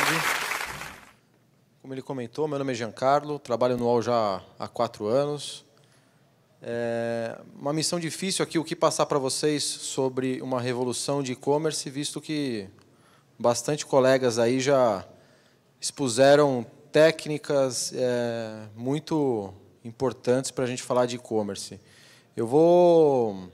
tarde. Como ele comentou, meu nome é Giancarlo, trabalho no UOL já há quatro anos. É uma missão difícil aqui, o que passar para vocês sobre uma revolução de e-commerce, visto que bastante colegas aí já expuseram técnicas é, muito importantes para a gente falar de e-commerce. Eu vou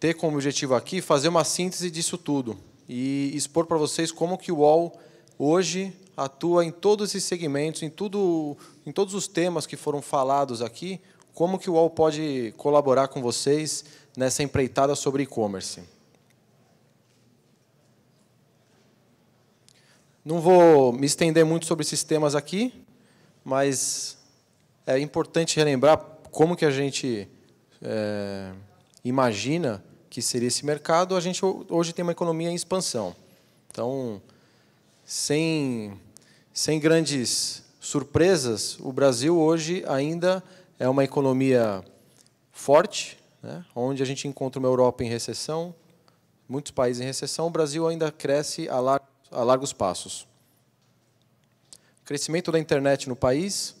ter como objetivo aqui fazer uma síntese disso tudo e expor para vocês como que o UOL hoje atua em todos esses segmentos, em, tudo, em todos os temas que foram falados aqui, como que o UOL pode colaborar com vocês nessa empreitada sobre e-commerce. Não vou me estender muito sobre esses temas aqui, mas é importante relembrar como que a gente é, imagina que seria esse mercado, a gente hoje tem uma economia em expansão. Então, sem, sem grandes surpresas, o Brasil hoje ainda é uma economia forte, né? onde a gente encontra uma Europa em recessão, muitos países em recessão, o Brasil ainda cresce a, lar a largos passos. O crescimento da internet no país,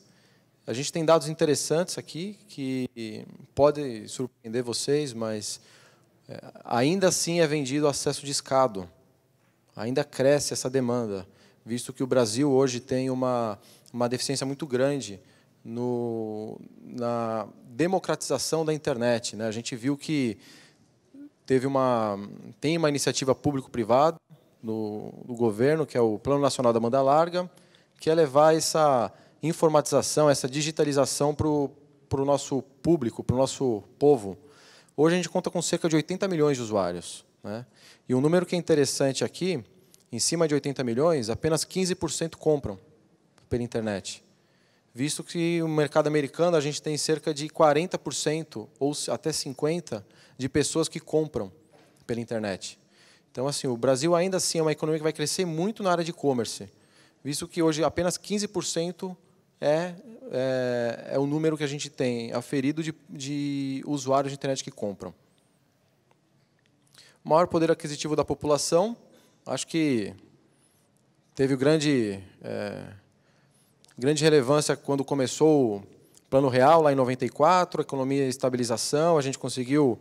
a gente tem dados interessantes aqui que podem surpreender vocês, mas é, ainda assim é vendido acesso discado. Ainda cresce essa demanda, visto que o Brasil hoje tem uma, uma deficiência muito grande no, na democratização da internet. Né? A gente viu que teve uma, tem uma iniciativa público-privada no, no governo, que é o Plano Nacional da Banda Larga, que é levar essa informatização, essa digitalização para o nosso público, para o nosso povo. Hoje a gente conta com cerca de 80 milhões de usuários. Né? E um número que é interessante aqui, em cima de 80 milhões, apenas 15% compram pela internet. Visto que o mercado americano a gente tem cerca de 40% ou até 50% de pessoas que compram pela internet. Então, assim, o Brasil ainda assim é uma economia que vai crescer muito na área de e-commerce, visto que hoje apenas 15% é, é, é o número que a gente tem aferido é de, de usuários de internet que compram. O maior poder aquisitivo da população, acho que teve grande, é, grande relevância quando começou o Plano Real, lá em 94, economia e estabilização, a gente conseguiu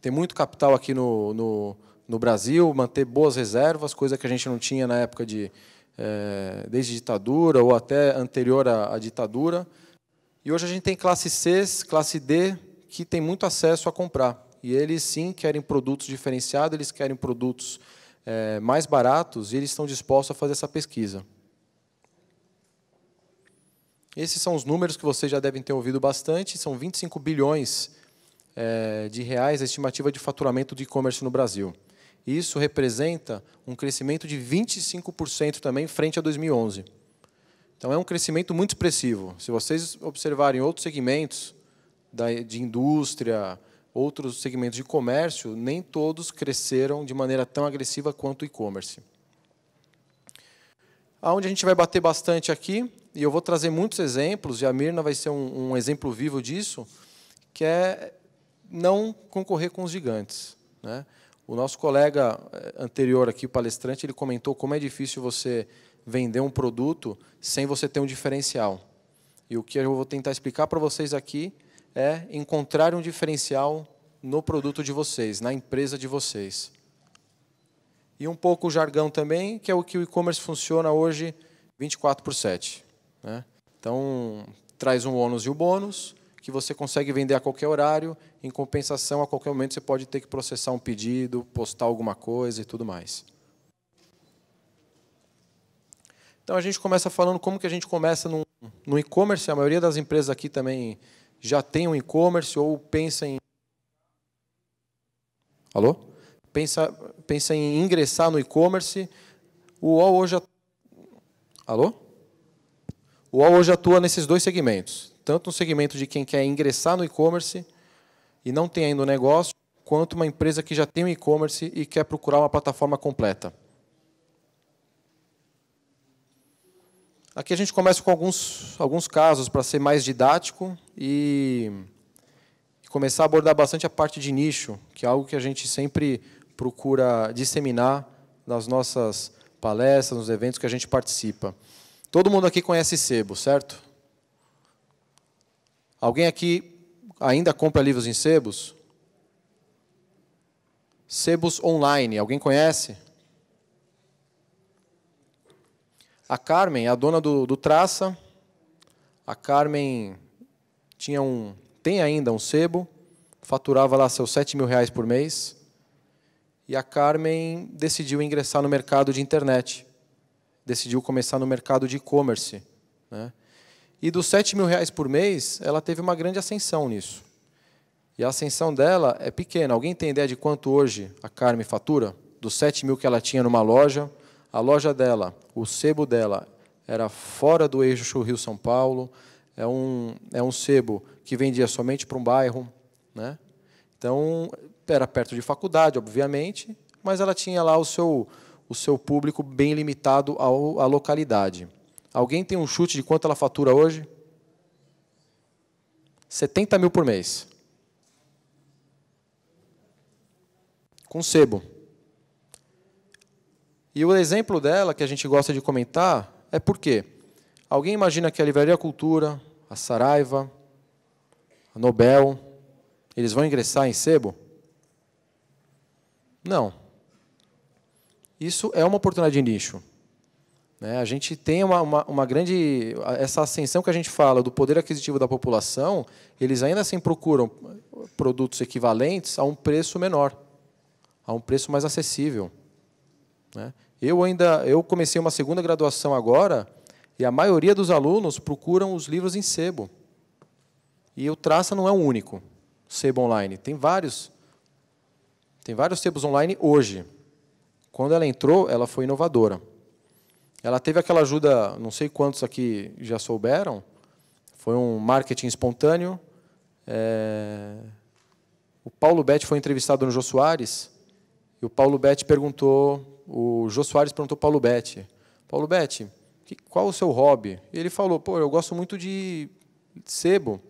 ter muito capital aqui no, no, no Brasil, manter boas reservas, coisa que a gente não tinha na época de, é, desde ditadura ou até anterior à, à ditadura. E hoje a gente tem classe C, classe D, que tem muito acesso a comprar. E eles sim querem produtos diferenciados, eles querem produtos é, mais baratos e eles estão dispostos a fazer essa pesquisa. Esses são os números que vocês já devem ter ouvido bastante, são 25 bilhões é, de reais a estimativa de faturamento de e-commerce no Brasil isso representa um crescimento de 25% também frente a 2011. Então é um crescimento muito expressivo. Se vocês observarem outros segmentos de indústria, outros segmentos de comércio, nem todos cresceram de maneira tão agressiva quanto o e-commerce. Aonde a gente vai bater bastante aqui, e eu vou trazer muitos exemplos, e a Mirna vai ser um, um exemplo vivo disso, que é não concorrer com os gigantes. Né? O nosso colega eh, anterior aqui, o palestrante, ele comentou como é difícil você vender um produto sem você ter um diferencial. E o que eu vou tentar explicar para vocês aqui é encontrar um diferencial no produto de vocês, na empresa de vocês. E um pouco o jargão também, que é o que o e-commerce funciona hoje 24 por 7. Né? Então, traz um ônus e o um bônus que você consegue vender a qualquer horário, em compensação, a qualquer momento você pode ter que processar um pedido, postar alguma coisa e tudo mais. Então a gente começa falando como que a gente começa no, no e-commerce. A maioria das empresas aqui também já tem um e-commerce ou pensa em. Alô? Pensa, pensa em ingressar no e-commerce. O UOL hoje. Alô? O UOL hoje atua nesses dois segmentos tanto no segmento de quem quer ingressar no e-commerce e não tem ainda o um negócio, quanto uma empresa que já tem um e-commerce e quer procurar uma plataforma completa. Aqui a gente começa com alguns, alguns casos para ser mais didático e começar a abordar bastante a parte de nicho, que é algo que a gente sempre procura disseminar nas nossas palestras, nos eventos que a gente participa. Todo mundo aqui conhece sebo, certo? Alguém aqui ainda compra livros em sebos? Sebos online, alguém conhece? A Carmen, a dona do, do Traça, a Carmen tinha um, tem ainda um sebo, faturava lá seus 7 mil reais por mês, e a Carmen decidiu ingressar no mercado de internet, decidiu começar no mercado de e-commerce. Né? E dos 7 mil reais por mês, ela teve uma grande ascensão nisso. E a ascensão dela é pequena. Alguém tem ideia de quanto hoje a Carme fatura? Dos 7 mil que ela tinha numa loja, a loja dela, o sebo dela, era fora do eixo Rio-São Paulo, é um, é um sebo que vendia somente para um bairro. Né? Então, era perto de faculdade, obviamente, mas ela tinha lá o seu, o seu público bem limitado ao, à localidade. Alguém tem um chute de quanto ela fatura hoje? 70 mil por mês. Com sebo. E o exemplo dela, que a gente gosta de comentar, é por quê? Alguém imagina que a Livraria Cultura, a Saraiva, a Nobel, eles vão ingressar em sebo? Não. Isso é uma oportunidade de nicho. Né? A gente tem uma, uma, uma, grande. Essa ascensão que a gente fala do poder aquisitivo da população, eles ainda assim procuram produtos equivalentes a um preço menor, a um preço mais acessível. Né? Eu ainda eu comecei uma segunda graduação agora e a maioria dos alunos procuram os livros em sebo. E o Traça não é o único sebo online, tem vários. Tem vários sebos online hoje. Quando ela entrou, ela foi inovadora. Ela teve aquela ajuda, não sei quantos aqui já souberam, foi um marketing espontâneo. É... O Paulo Betti foi entrevistado no Jô Soares e o Paulo Betti perguntou, o Jô Soares perguntou ao Paulo Betti, Paulo Betti, qual o seu hobby? E ele falou, pô, eu gosto muito de sebo,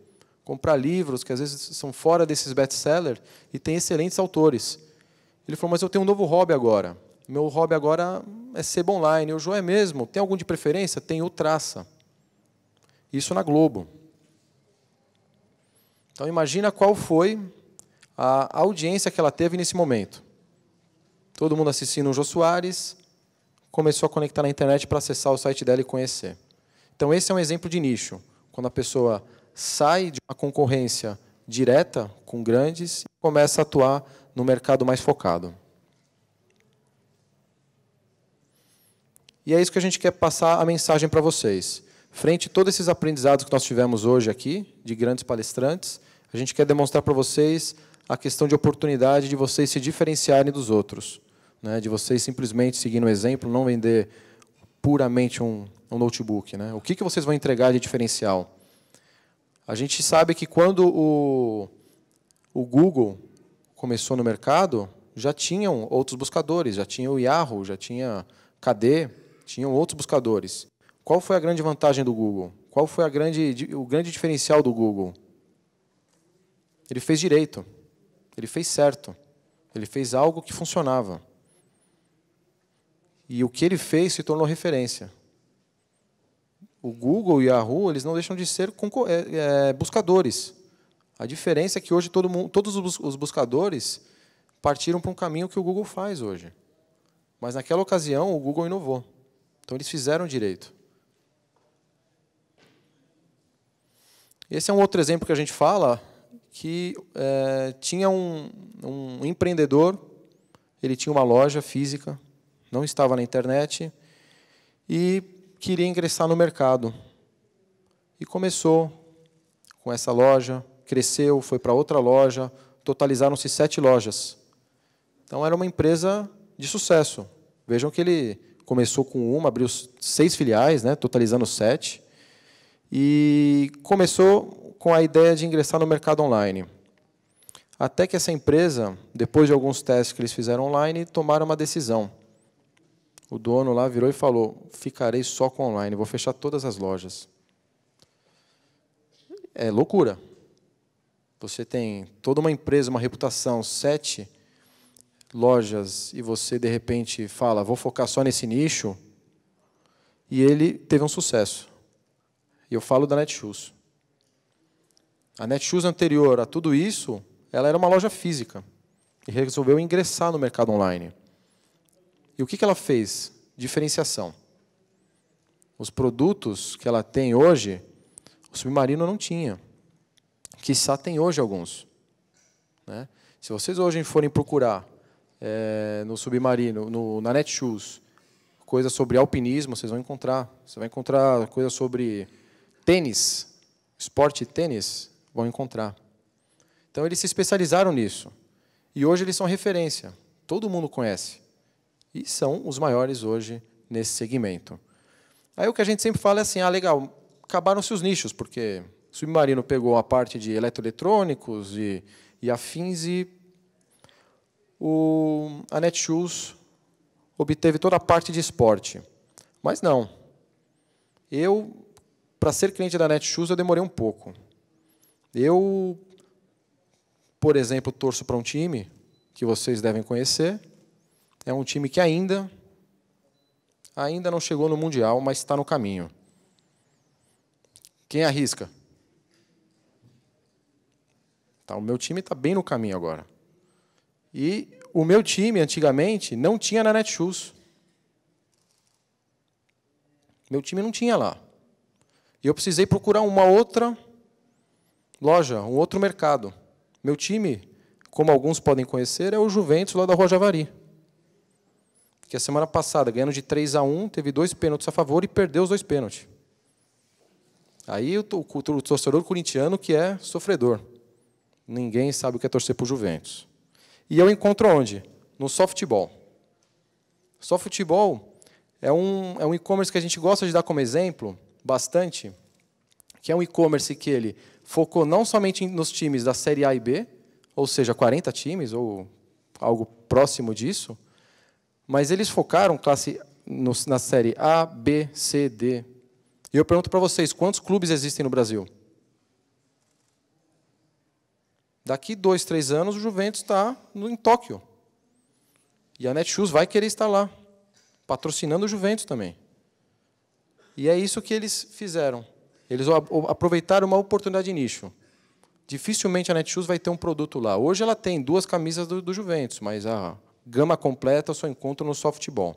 comprar livros que às vezes são fora desses best-sellers e tem excelentes autores. Ele falou, mas eu tenho um novo hobby agora. Meu hobby agora é sebo online. O João é mesmo. Tem algum de preferência? Tem o Traça. Isso na Globo. Então imagina qual foi a audiência que ela teve nesse momento. Todo mundo assistindo o Jô Soares, começou a conectar na internet para acessar o site dela e conhecer. Então esse é um exemplo de nicho, quando a pessoa sai de uma concorrência direta com grandes e começa a atuar no mercado mais focado. E é isso que a gente quer passar a mensagem para vocês. Frente a todos esses aprendizados que nós tivemos hoje aqui, de grandes palestrantes, a gente quer demonstrar para vocês a questão de oportunidade de vocês se diferenciarem dos outros, né? de vocês simplesmente seguir um exemplo, não vender puramente um, um notebook. Né? O que, que vocês vão entregar de diferencial? A gente sabe que quando o, o Google começou no mercado, já tinham outros buscadores, já tinha o Yahoo, já tinha KD, tinham outros buscadores. Qual foi a grande vantagem do Google? Qual foi grande, o grande diferencial do Google? Ele fez direito. Ele fez certo. Ele fez algo que funcionava. E o que ele fez se tornou referência. O Google e a Yahoo eles não deixam de ser é, é, buscadores. A diferença é que hoje todo mundo, todos os buscadores partiram para um caminho que o Google faz hoje. Mas naquela ocasião o Google inovou. Então eles fizeram direito. Esse é um outro exemplo que a gente fala que é, tinha um, um empreendedor, ele tinha uma loja física, não estava na internet e queria ingressar no mercado. E começou com essa loja, cresceu, foi para outra loja, totalizaram-se sete lojas. Então era uma empresa de sucesso. Vejam que ele começou com uma, abriu seis filiais, né, totalizando sete, e começou com a ideia de ingressar no mercado online. Até que essa empresa, depois de alguns testes que eles fizeram online, tomaram uma decisão. O dono lá virou e falou: ficarei só com online, vou fechar todas as lojas. É loucura. Você tem toda uma empresa, uma reputação, sete lojas e você de repente fala, vou focar só nesse nicho, e ele teve um sucesso. E eu falo da Netshoes. A Netshoes anterior a tudo isso, ela era uma loja física e resolveu ingressar no mercado online. E o que ela fez? Diferenciação. Os produtos que ela tem hoje, o submarino não tinha. Quizá tem hoje alguns. Né? Se vocês hoje forem procurar é, no Submarino, no, na Netshoes, coisa sobre alpinismo, vocês vão encontrar. Você vai encontrar coisa sobre tênis, esporte tênis, vão encontrar. Então, eles se especializaram nisso. E hoje eles são referência. Todo mundo conhece. E são os maiores hoje nesse segmento. Aí o que a gente sempre fala é assim, ah, legal, acabaram-se os nichos, porque o Submarino pegou a parte de eletroeletrônicos e, e afins e o, a Netshoes obteve toda a parte de esporte. Mas não. Eu, para ser cliente da Netshoes, eu demorei um pouco. Eu, por exemplo, torço para um time que vocês devem conhecer. É um time que ainda ainda não chegou no mundial, mas está no caminho. Quem arrisca? Tá, o meu time está bem no caminho agora. E o meu time, antigamente, não tinha na Netshoes. Meu time não tinha lá. E eu precisei procurar uma outra loja, um outro mercado. Meu time, como alguns podem conhecer, é o Juventus, lá da Rua Javari. Que a semana passada, ganhando de 3 a 1, teve dois pênaltis a favor e perdeu os dois pênaltis. Aí o, o torcedor corintiano que é sofredor. Ninguém sabe o que é torcer para o Juventus. E eu encontro onde? No softball. Softball é um, é um e-commerce que a gente gosta de dar como exemplo bastante, que é um e-commerce que ele focou não somente nos times da Série A e B, ou seja, 40 times ou algo próximo disso, mas eles focaram classe na série A, B, C, D. E eu pergunto para vocês, quantos clubes existem no Brasil? Daqui dois, três anos, o Juventus está em Tóquio. E a Netshoes vai querer estar lá, patrocinando o Juventus também. E é isso que eles fizeram. Eles aproveitaram uma oportunidade de nicho. Dificilmente a Netshoes vai ter um produto lá. Hoje ela tem duas camisas do, do Juventus, mas a gama completa só encontra no softball.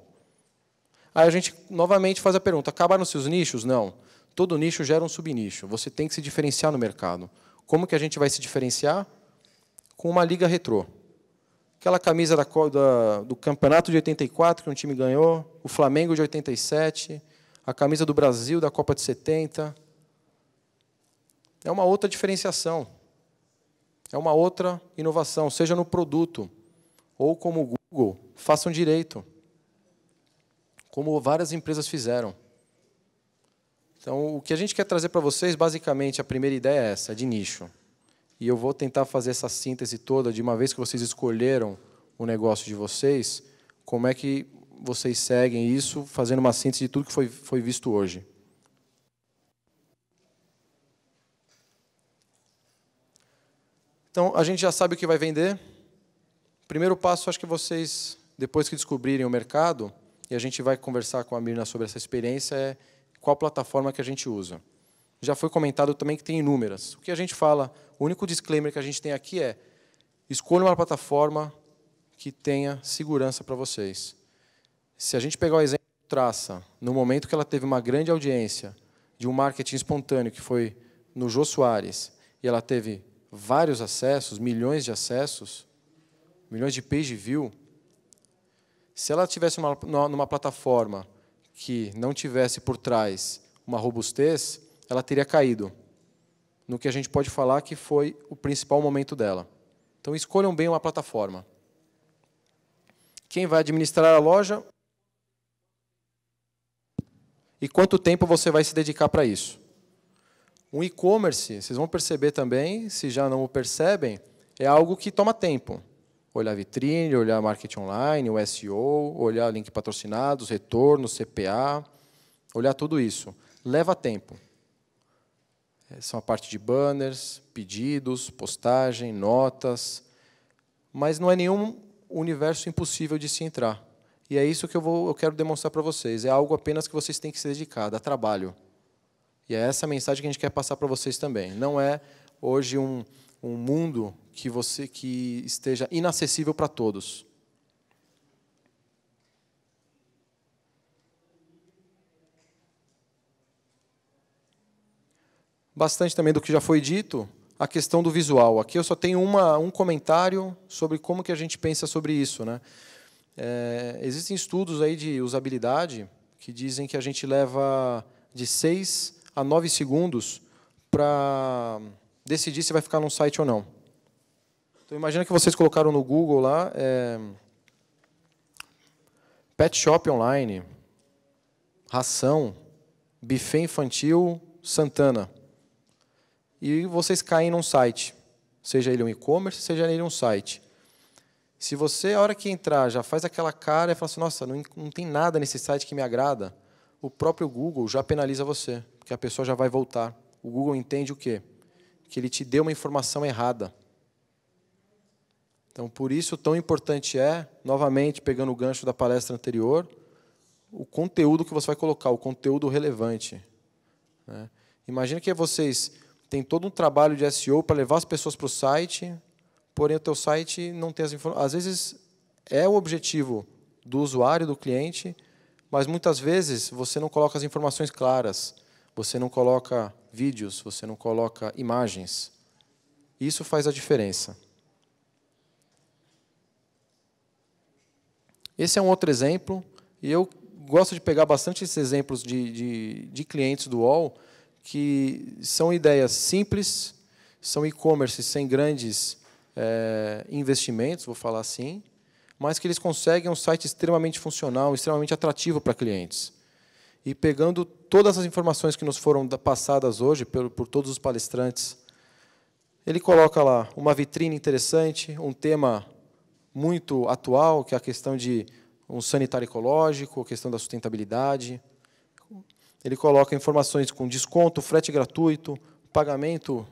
Aí a gente novamente faz a pergunta: acabaram-se os nichos? Não. Todo nicho gera um subnicho. Você tem que se diferenciar no mercado. Como que a gente vai se diferenciar? com uma liga retrô. Aquela camisa da, da, do campeonato de 84 que um time ganhou, o Flamengo de 87, a camisa do Brasil da Copa de 70. É uma outra diferenciação. É uma outra inovação, seja no produto ou como o Google, façam direito, como várias empresas fizeram. Então, o que a gente quer trazer para vocês, basicamente, a primeira ideia é essa, é de nicho. E eu vou tentar fazer essa síntese toda de uma vez que vocês escolheram o negócio de vocês, como é que vocês seguem isso, fazendo uma síntese de tudo que foi, foi visto hoje. Então, a gente já sabe o que vai vender. Primeiro passo, acho que vocês, depois que descobrirem o mercado, e a gente vai conversar com a Mirna sobre essa experiência, é qual plataforma que a gente usa já foi comentado também que tem inúmeras. O que a gente fala, o único disclaimer que a gente tem aqui é: escolha uma plataforma que tenha segurança para vocês. Se a gente pegar o exemplo do Traça, no momento que ela teve uma grande audiência de um marketing espontâneo que foi no Jô Soares, e ela teve vários acessos, milhões de acessos, milhões de page view, se ela tivesse uma, numa plataforma que não tivesse por trás uma robustez, ela teria caído no que a gente pode falar que foi o principal momento dela. Então escolham bem uma plataforma. Quem vai administrar a loja e quanto tempo você vai se dedicar para isso. o e-commerce, vocês vão perceber também, se já não o percebem, é algo que toma tempo. Olhar vitrine, olhar marketing online, o SEO, olhar link patrocinados, retorno, CPA, olhar tudo isso. Leva tempo. É, são a parte de banners, pedidos, postagem, notas, mas não é nenhum universo impossível de se entrar. E é isso que eu, vou, eu quero demonstrar para vocês. É algo apenas que vocês têm que se dedicar, dá trabalho. E é essa mensagem que a gente quer passar para vocês também. Não é hoje um, um mundo que, você, que esteja inacessível para todos. bastante também do que já foi dito, a questão do visual. Aqui eu só tenho uma, um comentário sobre como que a gente pensa sobre isso. Né? É, existem estudos aí de usabilidade que dizem que a gente leva de 6 a 9 segundos para decidir se vai ficar num site ou não. Então, imagina que vocês colocaram no Google lá é, pet shop online, ração, buffet infantil Santana e vocês caem num site, seja ele um e-commerce, seja ele um site. Se você, a hora que entrar, já faz aquela cara e fala assim, nossa, não, não tem nada nesse site que me agrada, o próprio Google já penaliza você, porque a pessoa já vai voltar. O Google entende o quê? Que ele te deu uma informação errada. Então, por isso, tão importante é, novamente, pegando o gancho da palestra anterior, o conteúdo que você vai colocar, o conteúdo relevante. Né? Imagina que vocês tem todo um trabalho de SEO para levar as pessoas para o site, porém o teu site não tem as informações. Às vezes é o objetivo do usuário, do cliente, mas muitas vezes você não coloca as informações claras, você não coloca vídeos, você não coloca imagens. Isso faz a diferença. Esse é um outro exemplo, e eu gosto de pegar bastante esses exemplos de, de, de clientes do UOL, que são ideias simples, são e-commerce sem grandes é, investimentos, vou falar assim, mas que eles conseguem um site extremamente funcional, extremamente atrativo para clientes. E pegando todas as informações que nos foram passadas hoje por, por todos os palestrantes, ele coloca lá uma vitrine interessante, um tema muito atual, que é a questão de um sanitário ecológico, a questão da sustentabilidade, ele coloca informações com desconto, frete gratuito, pagamento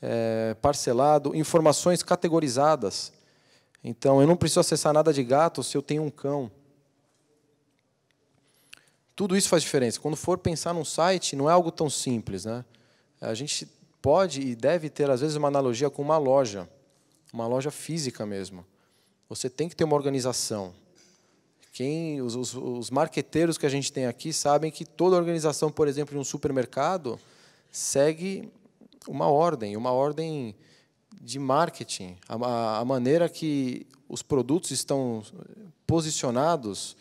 é, parcelado, informações categorizadas. Então, eu não preciso acessar nada de gato se eu tenho um cão. Tudo isso faz diferença. Quando for pensar num site, não é algo tão simples. Né? A gente pode e deve ter, às vezes, uma analogia com uma loja, uma loja física mesmo. Você tem que ter uma organização. Quem, os, os, os marqueteiros que a gente tem aqui sabem que toda organização, por exemplo, de um supermercado, segue uma ordem, uma ordem de marketing. A, a, maneira que os produtos estão posicionados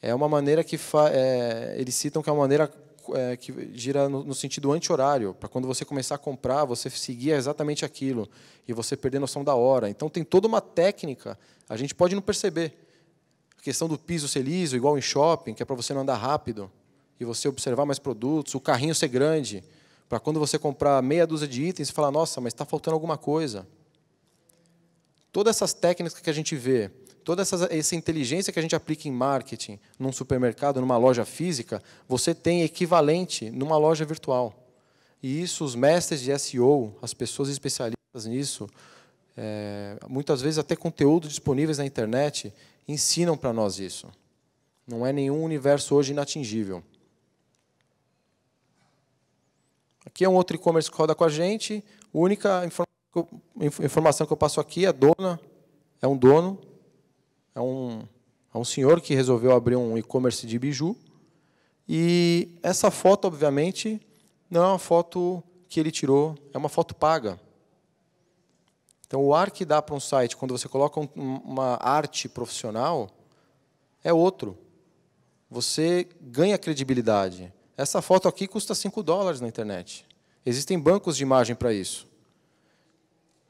é uma maneira que fa, é, eles citam que é uma maneira é, que gira no, no sentido anti-horário, para quando você começar a comprar, você seguir exatamente aquilo e você perder noção da hora. Então tem toda uma técnica, a gente pode não perceber a questão do piso ser liso, igual em shopping, que é para você não andar rápido e você observar mais produtos, o carrinho ser grande, para quando você comprar meia dúzia de itens e falar, nossa, mas está faltando alguma coisa. Todas essas técnicas que a gente vê, toda essa, essa inteligência que a gente aplica em marketing, num supermercado, numa loja física, você tem equivalente numa loja virtual. E isso, os mestres de SEO, as pessoas especialistas nisso, é, muitas vezes até conteúdo disponíveis na internet ensinam para nós isso. Não é nenhum universo hoje inatingível. Aqui é um outro e-commerce que roda com a gente. A única informação que eu passo aqui é dona, é um dono, é um, é um senhor que resolveu abrir um e-commerce de biju. E essa foto, obviamente, não é uma foto que ele tirou, é uma foto paga. Então, o ar que dá para um site quando você coloca um, uma arte profissional é outro. Você ganha credibilidade. Essa foto aqui custa 5 dólares na internet. Existem bancos de imagem para isso.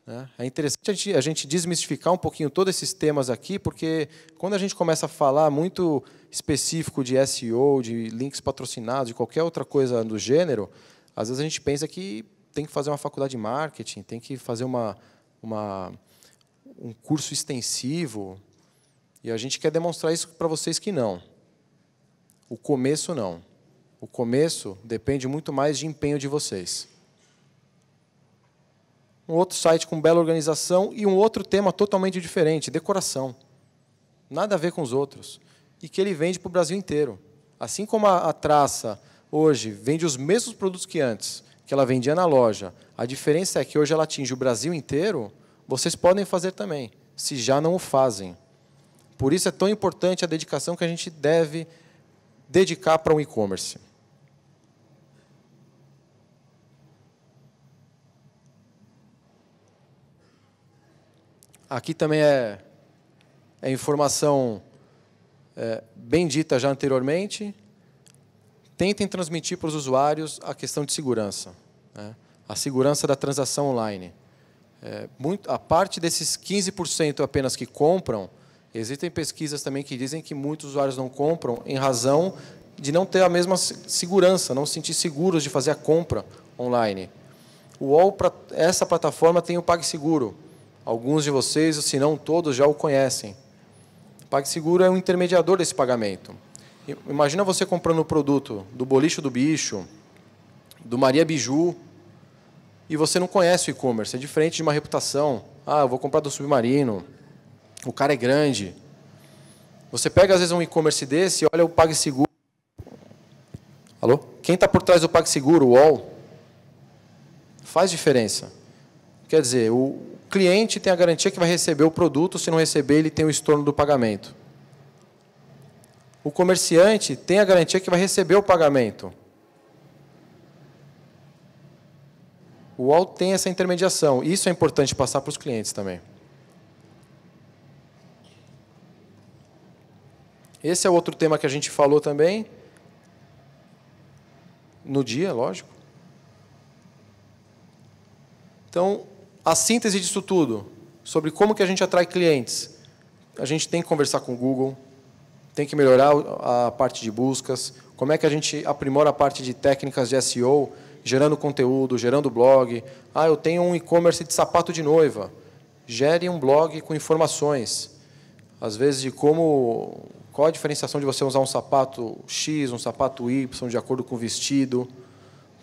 Né? É interessante a gente desmistificar um pouquinho todos esses temas aqui, porque quando a gente começa a falar muito específico de SEO, de links patrocinados, de qualquer outra coisa do gênero, às vezes a gente pensa que tem que fazer uma faculdade de marketing, tem que fazer uma, uma, um curso extensivo, e a gente quer demonstrar isso para vocês que não. O começo não. O começo depende muito mais de empenho de vocês. Um outro site com bela organização e um outro tema totalmente diferente, decoração. Nada a ver com os outros. E que ele vende para o Brasil inteiro. Assim como a, a traça hoje vende os mesmos produtos que antes, que ela vendia na loja, a diferença é que hoje ela atinge o Brasil inteiro, vocês podem fazer também, se já não o fazem. Por isso é tão importante a dedicação que a gente deve dedicar para o um e-commerce. Aqui também é, é informação é, bem dita já anteriormente, tentem transmitir para os usuários a questão de segurança, né? a segurança da transação online. É, muito, a parte desses 15% apenas que compram, existem pesquisas também que dizem que muitos usuários não compram em razão de não ter a mesma segurança, não se sentir seguros de fazer a compra online. O UOL, essa plataforma, tem o PagSeguro. Alguns de vocês, se não todos, já o conhecem. O PagSeguro é um intermediador desse pagamento. Imagina você comprando o produto do Boliche do Bicho, do Maria Biju, e você não conhece o e-commerce. É diferente de uma reputação. Ah, eu vou comprar do Submarino. O cara é grande. Você pega, às vezes, um e-commerce desse e olha o PagSeguro. Alô? Quem está por trás do PagSeguro, o UOL, faz diferença. Quer dizer, o cliente tem a garantia que vai receber o produto, se não receber, ele tem o estorno do pagamento o comerciante tem a garantia que vai receber o pagamento. O UOL tem essa intermediação. Isso é importante passar para os clientes também. Esse é outro tema que a gente falou também. No dia, lógico. Então, a síntese disso tudo, sobre como que a gente atrai clientes. A gente tem que conversar com o Google, tem que melhorar a parte de buscas, como é que a gente aprimora a parte de técnicas de SEO, gerando conteúdo, gerando blog. Ah, eu tenho um e-commerce de sapato de noiva. Gere um blog com informações. Às vezes, de como. Qual a diferenciação de você usar um sapato X, um sapato Y, de acordo com o vestido?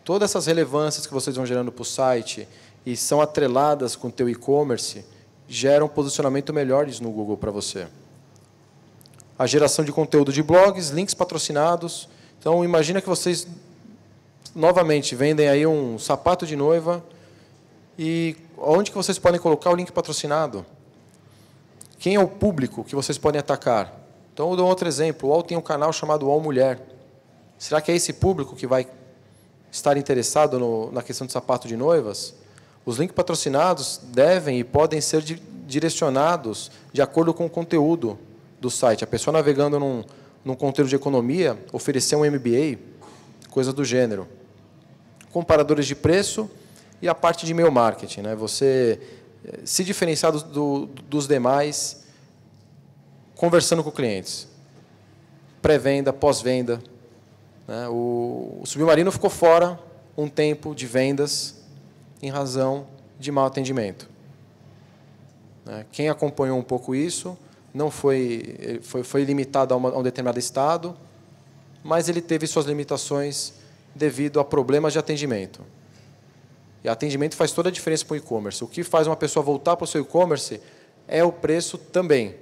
Todas essas relevâncias que vocês vão gerando para o site e são atreladas com o teu e-commerce, geram um posicionamento melhores no Google para você a geração de conteúdo de blogs, links patrocinados. Então, imagina que vocês, novamente, vendem aí um sapato de noiva e onde que vocês podem colocar o link patrocinado? Quem é o público que vocês podem atacar? Então, eu dou outro exemplo. O UOL tem um canal chamado UOL Mulher. Será que é esse público que vai estar interessado no, na questão de sapato de noivas? Os links patrocinados devem e podem ser direcionados de acordo com o conteúdo do site. A pessoa navegando num, num conteúdo de economia, oferecer um MBA, coisa do gênero. Comparadores de preço e a parte de e-mail marketing. Né? Você eh, se diferenciar do, do, dos demais conversando com clientes. Pré-venda, pós-venda. Né? O, o Submarino ficou fora um tempo de vendas em razão de mau atendimento. Né? Quem acompanhou um pouco isso não foi, foi, foi limitado a, uma, a um determinado estado, mas ele teve suas limitações devido a problemas de atendimento. E atendimento faz toda a diferença para o e-commerce. O que faz uma pessoa voltar para o seu e-commerce é o preço também.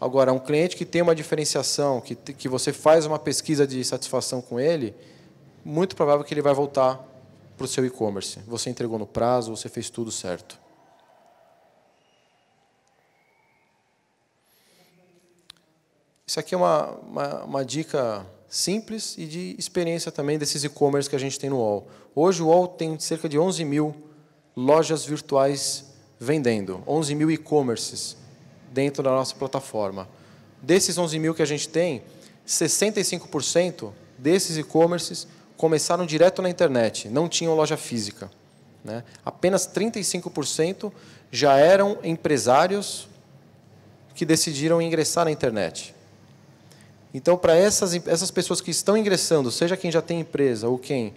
Agora, um cliente que tem uma diferenciação, que, que você faz uma pesquisa de satisfação com ele, muito provável que ele vai voltar para o seu e-commerce. Você entregou no prazo, você fez tudo certo. Isso aqui é uma, uma, uma dica simples e de experiência também desses e-commerce que a gente tem no UOL. Hoje o UOL tem cerca de 11 mil lojas virtuais vendendo, 11 mil e-commerces dentro da nossa plataforma. Desses 11 mil que a gente tem, 65% desses e-commerces começaram direto na internet, não tinham loja física. Né? Apenas 35% já eram empresários que decidiram ingressar na internet. Então, para essas, essas pessoas que estão ingressando, seja quem já tem empresa ou quem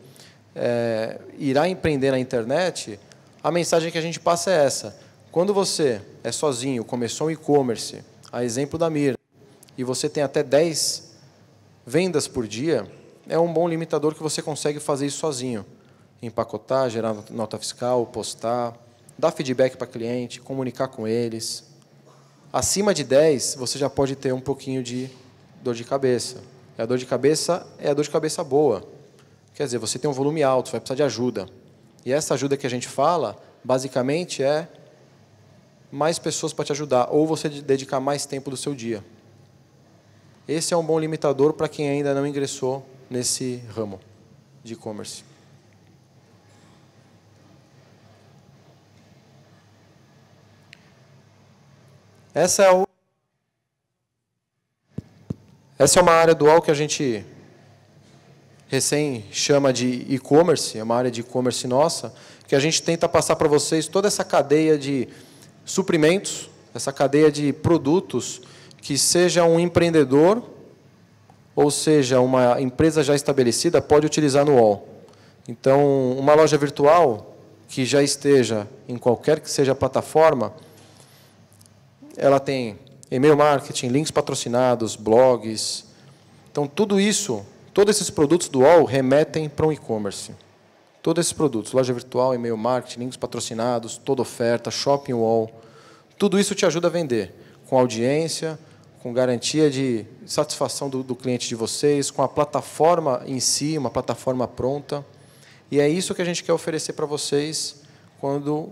é, irá empreender na internet, a mensagem que a gente passa é essa. Quando você é sozinho, começou um e-commerce, a exemplo da Mir, e você tem até 10 vendas por dia, é um bom limitador que você consegue fazer isso sozinho. Empacotar, gerar nota fiscal, postar, dar feedback para cliente, comunicar com eles. Acima de 10, você já pode ter um pouquinho de dor de cabeça. E a dor de cabeça é a dor de cabeça boa. Quer dizer, você tem um volume alto, vai precisar de ajuda. E essa ajuda que a gente fala, basicamente, é mais pessoas para te ajudar, ou você dedicar mais tempo do seu dia. Esse é um bom limitador para quem ainda não ingressou nesse ramo de e-commerce. Essa é essa é uma área dual que a gente recém chama de e-commerce, é uma área de e-commerce nossa, que a gente tenta passar para vocês toda essa cadeia de suprimentos, essa cadeia de produtos que seja um empreendedor ou seja uma empresa já estabelecida pode utilizar no UOL. Então, uma loja virtual que já esteja em qualquer que seja a plataforma, ela tem e-mail marketing, links patrocinados, blogs. Então, tudo isso, todos esses produtos do UOL remetem para um e-commerce. Todos esses produtos, loja virtual, e-mail marketing, links patrocinados, toda oferta, shopping UOL, tudo isso te ajuda a vender, com audiência, com garantia de satisfação do, do cliente de vocês, com a plataforma em si, uma plataforma pronta. E é isso que a gente quer oferecer para vocês quando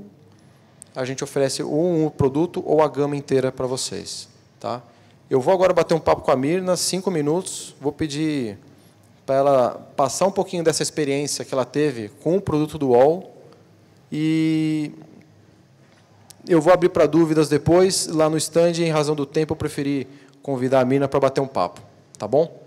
a gente oferece um, um produto ou a gama inteira para vocês. Tá? Eu vou agora bater um papo com a Mirna, cinco minutos. Vou pedir para ela passar um pouquinho dessa experiência que ela teve com o produto do UOL. E eu vou abrir para dúvidas depois, lá no stand, em razão do tempo, eu preferi convidar a Mirna para bater um papo. Tá bom?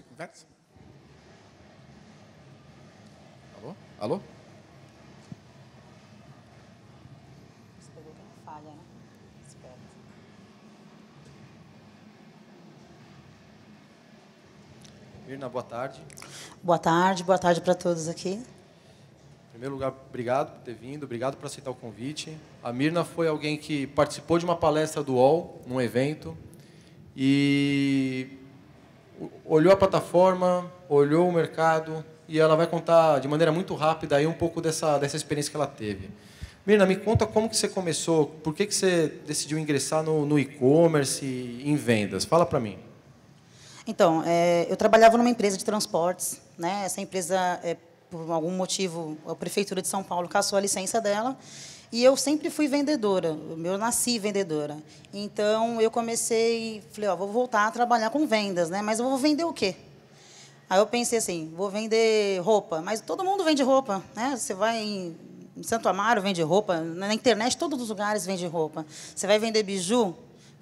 conversa? Alô? Alô? Você pegou aquela falha, né? Esperto. Mirna, boa tarde. Boa tarde, boa tarde para todos aqui. Em primeiro lugar, obrigado por ter vindo, obrigado por aceitar o convite. A Mirna foi alguém que participou de uma palestra do UOL, num evento, e olhou a plataforma, olhou o mercado e ela vai contar de maneira muito rápida aí um pouco dessa, dessa experiência que ela teve. Mirna, me conta como que você começou, por que, que você decidiu ingressar no, no e-commerce e em vendas? Fala para mim. Então, é, eu trabalhava numa empresa de transportes. Né? Essa empresa, é, por algum motivo, a Prefeitura de São Paulo caçou a licença dela e eu sempre fui vendedora, eu nasci vendedora. Então eu comecei, falei, ó, vou voltar a trabalhar com vendas, né? Mas eu vou vender o quê? Aí eu pensei assim, vou vender roupa, mas todo mundo vende roupa, né? Você vai em Santo Amaro vende roupa, na internet todos os lugares vende roupa. Você vai vender biju?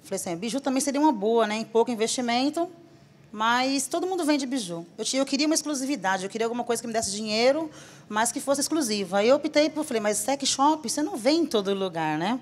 Falei assim, é, biju também seria uma boa, né? Em pouco investimento, mas todo mundo vende biju. Eu, tinha, eu queria uma exclusividade, eu queria alguma coisa que me desse dinheiro, mas que fosse exclusiva. Aí eu optei por, falei, mas sex shop, você não vem em todo lugar, né?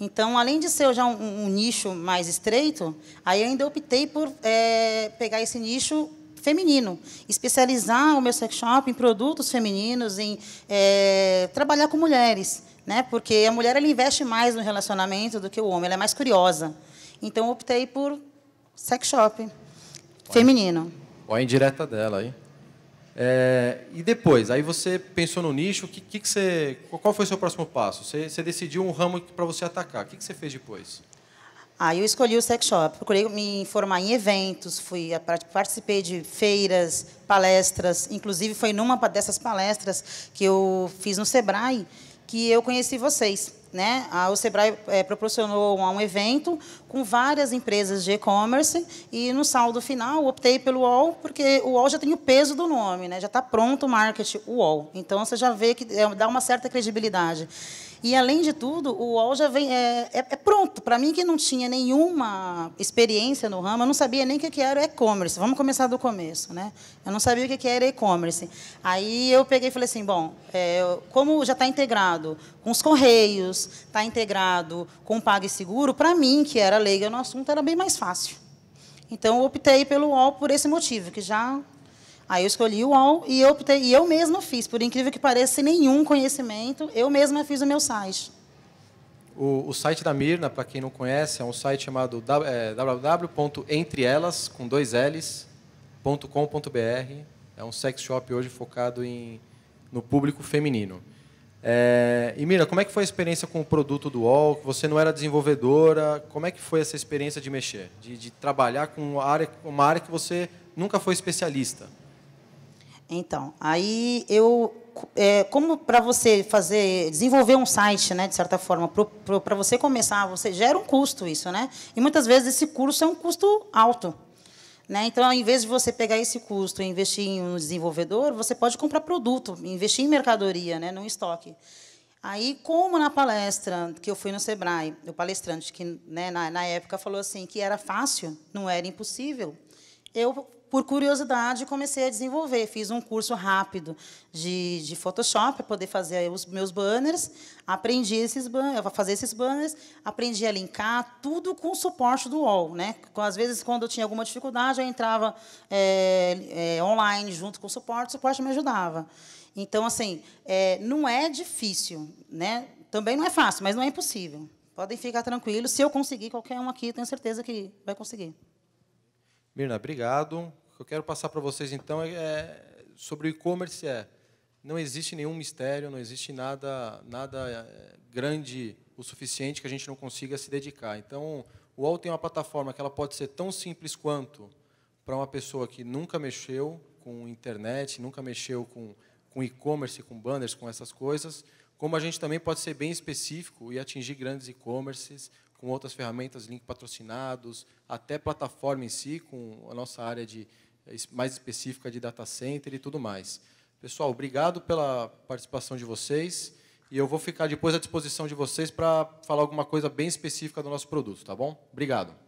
Então, além de ser já um, um nicho mais estreito, aí ainda optei por é, pegar esse nicho feminino, especializar o meu sex shop em produtos femininos, em é, trabalhar com mulheres, né? Porque a mulher ela investe mais no relacionamento do que o homem, ela é mais curiosa. Então, optei por sex shop. Feminino. Olha a indireta dela aí. É, e depois, aí você pensou no nicho, que, que, que você, qual foi o seu próximo passo? Você, você decidiu um ramo para você atacar. O que, que você fez depois? Ah, eu escolhi o sex shop. Procurei me informar em eventos, fui participei de feiras, palestras. Inclusive, foi numa dessas palestras que eu fiz no Sebrae que eu conheci vocês. Né? o Sebrae é, proporcionou um evento com várias empresas de e-commerce e no saldo final optei pelo UOL, porque o UOL já tem o peso do nome, né? já está pronto o marketing, UOL. Então você já vê que é, dá uma certa credibilidade. E, além de tudo, o UOL já vem, é, é, é pronto. Para mim, que não tinha nenhuma experiência no ramo, eu não sabia nem o que era e-commerce. Vamos começar do começo. Né? Eu não sabia o que era e-commerce. Aí eu peguei e falei assim, bom, é, como já está integrado com os Correios, está integrado com o PagSeguro, para mim, que era leiga no assunto, era bem mais fácil. Então, eu optei pelo UOL por esse motivo, que já Aí eu escolhi o UOL e eu, e eu mesma fiz, por incrível que pareça, sem nenhum conhecimento, eu mesma fiz o meu site. O, o site da Mirna, para quem não conhece, é um site chamado é, www.entreelas, com dois L's, .com.br. É um sex shop hoje focado em, no público feminino. É, e Mirna, como é que foi a experiência com o produto do UOL? Você não era desenvolvedora, como é que foi essa experiência de mexer, de, de trabalhar com uma área, uma área que você nunca foi especialista? Então, aí eu é, como para você fazer desenvolver um site, né, de certa forma, para você começar, você gera um custo isso, né? E muitas vezes esse curso é um custo alto. Né? Então, ao invés de você pegar esse custo e investir em um desenvolvedor, você pode comprar produto, investir em mercadoria, né, no estoque. Aí, como na palestra que eu fui no Sebrae, o palestrante que né, na, na época falou assim que era fácil, não era impossível, eu por curiosidade, comecei a desenvolver. Fiz um curso rápido de, de Photoshop para poder fazer os meus banners. Aprendi esses banners, fazer esses banners, aprendi a linkar, tudo com o suporte do UOL. Né? Às vezes, quando eu tinha alguma dificuldade, eu entrava é, é, online junto com o suporte, o suporte me ajudava. Então, assim, é, não é difícil, né? Também não é fácil, mas não é impossível. Podem ficar tranquilos. Se eu conseguir, qualquer um aqui, tenho certeza que vai conseguir. Mirna, obrigado que eu quero passar para vocês então é, é, sobre o e-commerce é não existe nenhum mistério, não existe nada nada é, grande o suficiente que a gente não consiga se dedicar. Então, o UOL tem uma plataforma que ela pode ser tão simples quanto para uma pessoa que nunca mexeu com internet, nunca mexeu com, com e-commerce, com banners, com essas coisas, como a gente também pode ser bem específico e atingir grandes e-commerces com outras ferramentas, link patrocinados, até plataforma em si, com a nossa área de, é, mais específica de data center e tudo mais. Pessoal, obrigado pela participação de vocês. E eu vou ficar depois à disposição de vocês para falar alguma coisa bem específica do nosso produto, tá bom? Obrigado.